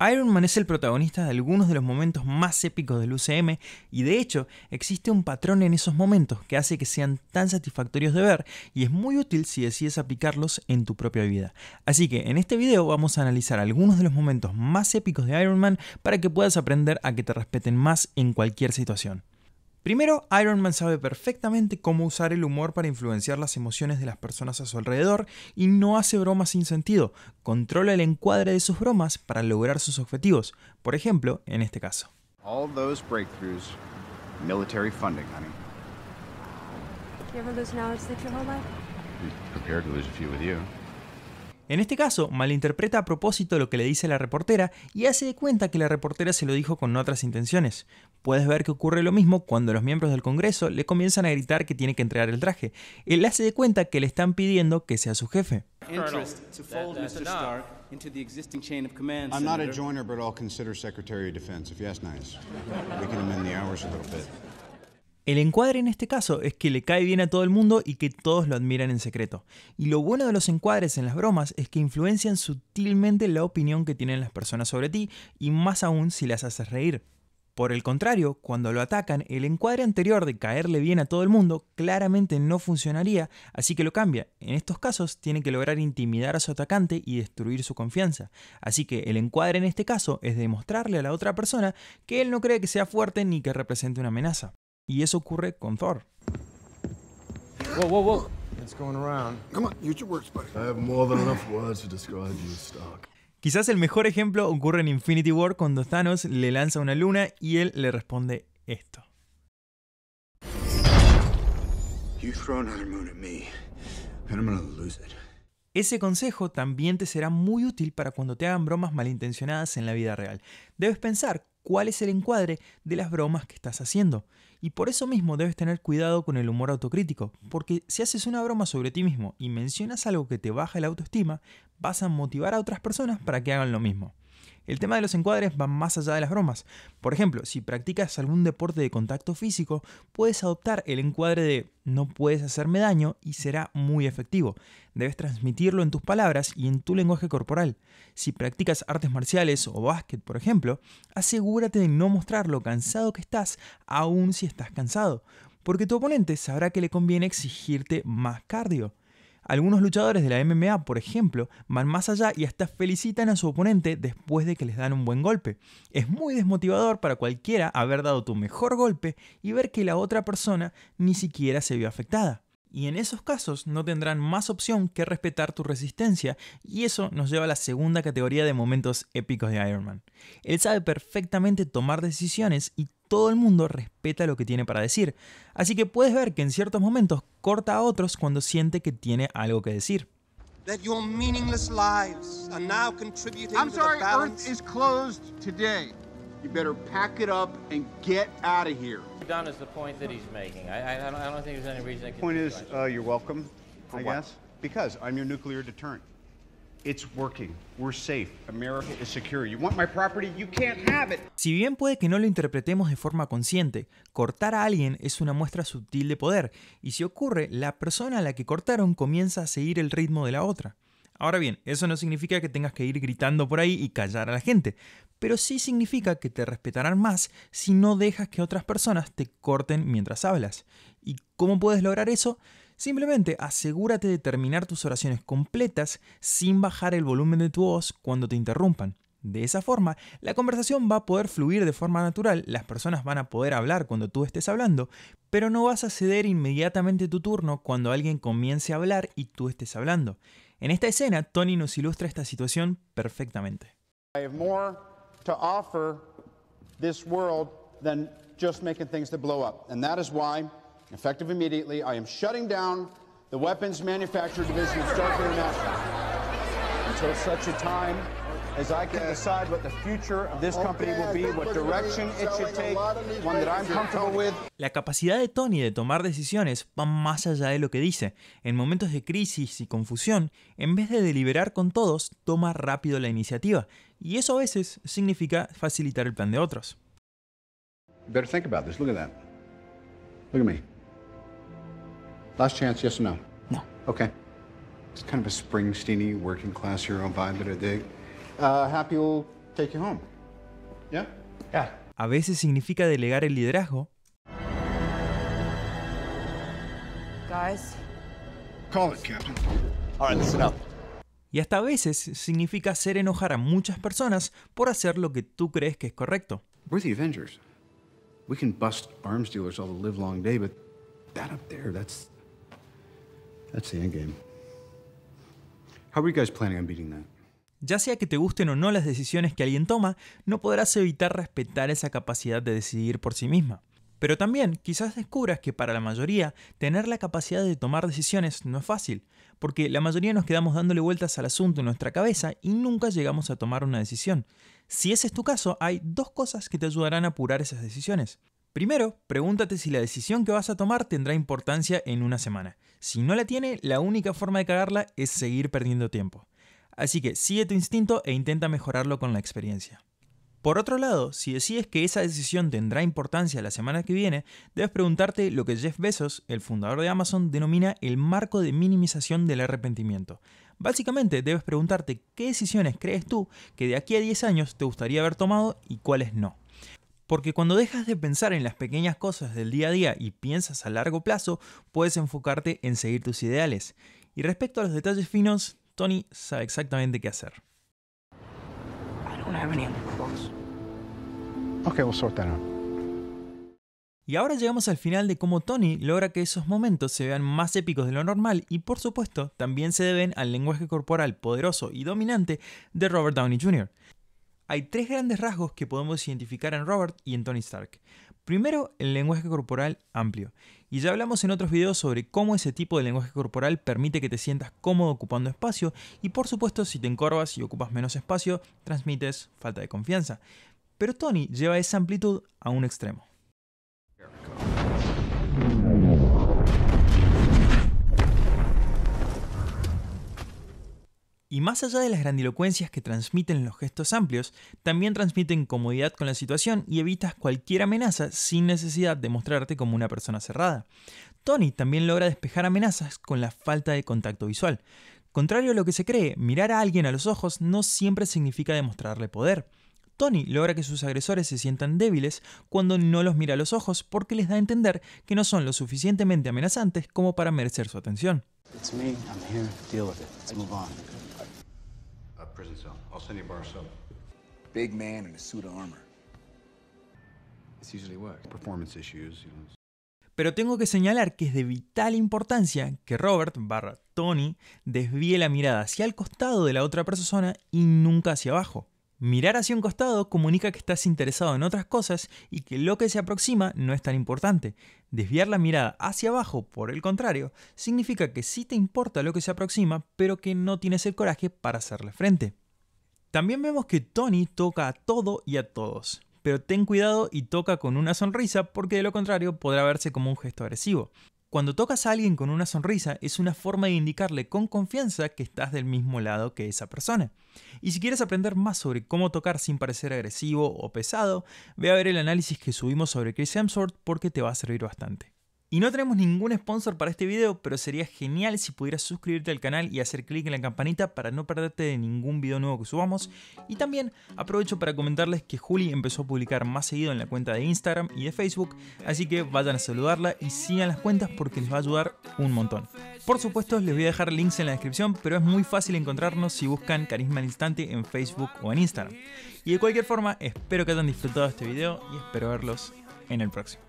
Iron Man es el protagonista de algunos de los momentos más épicos del UCM y de hecho existe un patrón en esos momentos que hace que sean tan satisfactorios de ver y es muy útil si decides aplicarlos en tu propia vida. Así que en este video vamos a analizar algunos de los momentos más épicos de Iron Man para que puedas aprender a que te respeten más en cualquier situación. Primero, Iron Man sabe perfectamente cómo usar el humor para influenciar las emociones de las personas a su alrededor y no hace bromas sin sentido, controla el encuadre de sus bromas para lograr sus objetivos, por ejemplo, en este caso. En este caso, malinterpreta a propósito lo que le dice la reportera y hace de cuenta que la reportera se lo dijo con otras intenciones. Puedes ver que ocurre lo mismo cuando los miembros del Congreso le comienzan a gritar que tiene que entregar el traje. Él hace de cuenta que le están pidiendo que sea su jefe. El encuadre en este caso es que le cae bien a todo el mundo y que todos lo admiran en secreto. Y lo bueno de los encuadres en las bromas es que influencian sutilmente la opinión que tienen las personas sobre ti y más aún si las haces reír. Por el contrario, cuando lo atacan, el encuadre anterior de caerle bien a todo el mundo claramente no funcionaría, así que lo cambia. En estos casos, tiene que lograr intimidar a su atacante y destruir su confianza. Así que el encuadre en este caso es demostrarle a la otra persona que él no cree que sea fuerte ni que represente una amenaza. Y eso ocurre con Thor. Whoa, whoa, whoa. It's going around. Come on, use your words, buddy. I have more than enough words to describe you, Stark. Quizás el mejor ejemplo ocurre en Infinity War cuando Thanos le lanza una luna y él le responde esto. You throw another moon at me, and I'm gonna lose it. Ese consejo también te será muy útil para cuando te hagan bromas malintencionadas en la vida real. Debes pensar cuál es el encuadre de las bromas que estás haciendo. Y por eso mismo debes tener cuidado con el humor autocrítico, porque si haces una broma sobre ti mismo y mencionas algo que te baja la autoestima, vas a motivar a otras personas para que hagan lo mismo. El tema de los encuadres va más allá de las bromas. Por ejemplo, si practicas algún deporte de contacto físico, puedes adoptar el encuadre de no puedes hacerme daño y será muy efectivo. Debes transmitirlo en tus palabras y en tu lenguaje corporal. Si practicas artes marciales o básquet, por ejemplo, asegúrate de no mostrar lo cansado que estás, aun si estás cansado, porque tu oponente sabrá que le conviene exigirte más cardio. Algunos luchadores de la MMA, por ejemplo, van más allá y hasta felicitan a su oponente después de que les dan un buen golpe. Es muy desmotivador para cualquiera haber dado tu mejor golpe y ver que la otra persona ni siquiera se vio afectada. Y en esos casos no tendrán más opción que respetar tu resistencia, y eso nos lleva a la segunda categoría de momentos épicos de Iron Man. Él sabe perfectamente tomar decisiones y todo el mundo respeta lo que tiene para decir, así que puedes ver que en ciertos momentos corta a otros cuando siente que tiene algo que decir. That your meaningless lives are now contributing I'm sorry, to the balance. Earth is closed today. You better pack it up and get out of here. Done is the point that he's making. I, I, don't, I don't think there's any reason. The point is, uh, you're welcome, For I what? guess, because I'm your nuclear deterrent. Si bien puede que no lo interpretemos de forma consciente, cortar a alguien es una muestra sutil de poder, y si ocurre, la persona a la que cortaron comienza a seguir el ritmo de la otra. Ahora bien, eso no significa que tengas que ir gritando por ahí y callar a la gente, pero sí significa que te respetarán más si no dejas que otras personas te corten mientras hablas. ¿Y cómo puedes lograr eso? Simplemente asegúrate de terminar tus oraciones completas sin bajar el volumen de tu voz cuando te interrumpan. De esa forma, la conversación va a poder fluir de forma natural, las personas van a poder hablar cuando tú estés hablando, pero no vas a ceder inmediatamente tu turno cuando alguien comience a hablar y tú estés hablando. En esta escena, Tony nos ilustra esta situación perfectamente. I have more to offer this world than just making things to blow up, and that is why Effective immediately, I am shutting down the Weapons Manufacturer Division of Stark International until such a time as I can decide what the future of this company will be, what direction it should take, one that I'm comfortable with. La capacidad de Tony de tomar decisiones va más allá de lo que dice. En momentos de crisis y confusión, en vez de deliberar con todos, toma rápido la iniciativa. Y eso a veces significa facilitar el plan de otros. You better think about this. Look at that. Look at me. Last chance, yes or no? No. Okay. It's kind of a Springsteen working class hero vibe that I dig. Uh, happy will take you home. Yeah? Yeah. A veces significa delegar el liderazgo. Guys. Call it, Captain. All right, listen up. Y hasta a veces significa hacer enojar a muchas personas por hacer lo que tú crees que es correcto. We're the Avengers. We can bust arms dealers all the live long day, but that up there, that's ya sea que te gusten o no las decisiones que alguien toma, no podrás evitar respetar esa capacidad de decidir por sí misma. Pero también quizás descubras que para la mayoría tener la capacidad de tomar decisiones no es fácil, porque la mayoría nos quedamos dándole vueltas al asunto en nuestra cabeza y nunca llegamos a tomar una decisión. Si ese es tu caso, hay dos cosas que te ayudarán a apurar esas decisiones. Primero, pregúntate si la decisión que vas a tomar tendrá importancia en una semana. Si no la tiene, la única forma de cagarla es seguir perdiendo tiempo. Así que sigue tu instinto e intenta mejorarlo con la experiencia. Por otro lado, si decides que esa decisión tendrá importancia la semana que viene, debes preguntarte lo que Jeff Bezos, el fundador de Amazon, denomina el marco de minimización del arrepentimiento. Básicamente, debes preguntarte qué decisiones crees tú que de aquí a 10 años te gustaría haber tomado y cuáles no. Porque cuando dejas de pensar en las pequeñas cosas del día a día y piensas a largo plazo, puedes enfocarte en seguir tus ideales. Y respecto a los detalles finos, Tony sabe exactamente qué hacer. Y ahora llegamos al final de cómo Tony logra que esos momentos se vean más épicos de lo normal y por supuesto también se deben al lenguaje corporal poderoso y dominante de Robert Downey Jr. Hay tres grandes rasgos que podemos identificar en Robert y en Tony Stark. Primero, el lenguaje corporal amplio. Y ya hablamos en otros videos sobre cómo ese tipo de lenguaje corporal permite que te sientas cómodo ocupando espacio y por supuesto si te encorvas y ocupas menos espacio, transmites falta de confianza. Pero Tony lleva esa amplitud a un extremo. Y más allá de las grandilocuencias que transmiten los gestos amplios, también transmiten comodidad con la situación y evitas cualquier amenaza sin necesidad de mostrarte como una persona cerrada. Tony también logra despejar amenazas con la falta de contacto visual. Contrario a lo que se cree, mirar a alguien a los ojos no siempre significa demostrarle poder. Tony logra que sus agresores se sientan débiles cuando no los mira a los ojos porque les da a entender que no son lo suficientemente amenazantes como para merecer su atención. Pero tengo que señalar que es de vital importancia que Robert barra Tony desvíe la mirada hacia el costado de la otra persona y nunca hacia abajo. Mirar hacia un costado comunica que estás interesado en otras cosas y que lo que se aproxima no es tan importante. Desviar la mirada hacia abajo, por el contrario, significa que sí te importa lo que se aproxima, pero que no tienes el coraje para hacerle frente. También vemos que Tony toca a todo y a todos, pero ten cuidado y toca con una sonrisa porque de lo contrario podrá verse como un gesto agresivo. Cuando tocas a alguien con una sonrisa es una forma de indicarle con confianza que estás del mismo lado que esa persona. Y si quieres aprender más sobre cómo tocar sin parecer agresivo o pesado, ve a ver el análisis que subimos sobre Chris Hemsworth porque te va a servir bastante. Y no tenemos ningún sponsor para este video, pero sería genial si pudieras suscribirte al canal y hacer clic en la campanita para no perderte de ningún video nuevo que subamos. Y también aprovecho para comentarles que Juli empezó a publicar más seguido en la cuenta de Instagram y de Facebook, así que vayan a saludarla y sigan las cuentas porque les va a ayudar un montón. Por supuesto, les voy a dejar links en la descripción, pero es muy fácil encontrarnos si buscan Carisma al Instante en Facebook o en Instagram. Y de cualquier forma, espero que hayan disfrutado este video y espero verlos en el próximo.